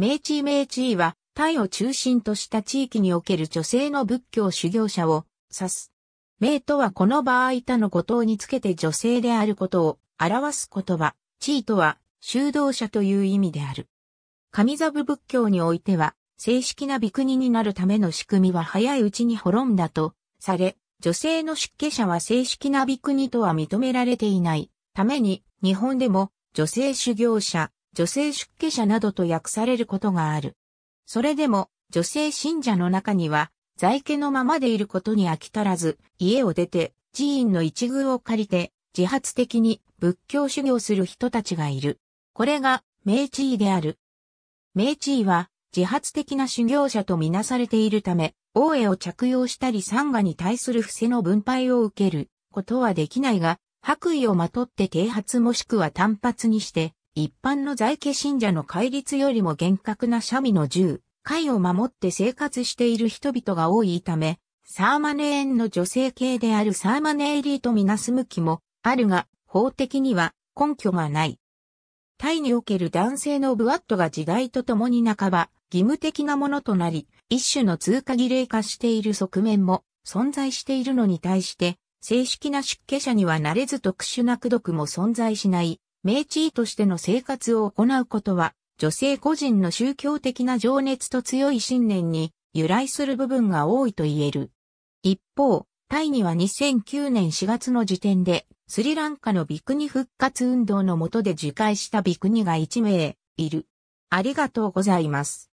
明治明治は、タイを中心とした地域における女性の仏教修行者を指す。名とはこの場合他のとをにつけて女性であることを表す言葉、地位とは修道者という意味である。神座部仏教においては、正式な美国になるための仕組みは早いうちに滅んだとされ、女性の出家者は正式な美国とは認められていないために、日本でも女性修行者、女性出家者などと訳されることがある。それでも、女性信者の中には、在家のままでいることに飽き足らず、家を出て、寺院の一遇を借りて、自発的に仏教修行する人たちがいる。これが、名地位である。名地位は、自発的な修行者とみなされているため、王江を着用したり参賀に対する伏せの分配を受けることはできないが、白衣をまとって啓髪もしくは単発にして、一般の在家信者の戒律よりも厳格なシャミの10戒を守って生活している人々が多いため、サーマネーンの女性系であるサーマネーリーとみなす向きもあるが、法的には根拠がない。タイにおける男性のブワットが時代とともに半ば義務的なものとなり、一種の通過儀礼化している側面も存在しているのに対して、正式な出家者にはなれず特殊な功徳も存在しない名地位としての生活を行うことは、女性個人の宗教的な情熱と強い信念に由来する部分が多いと言える。一方、タイには2009年4月の時点で、スリランカのビクニ復活運動の下で受戒したビクニが1名、いる。ありがとうございます。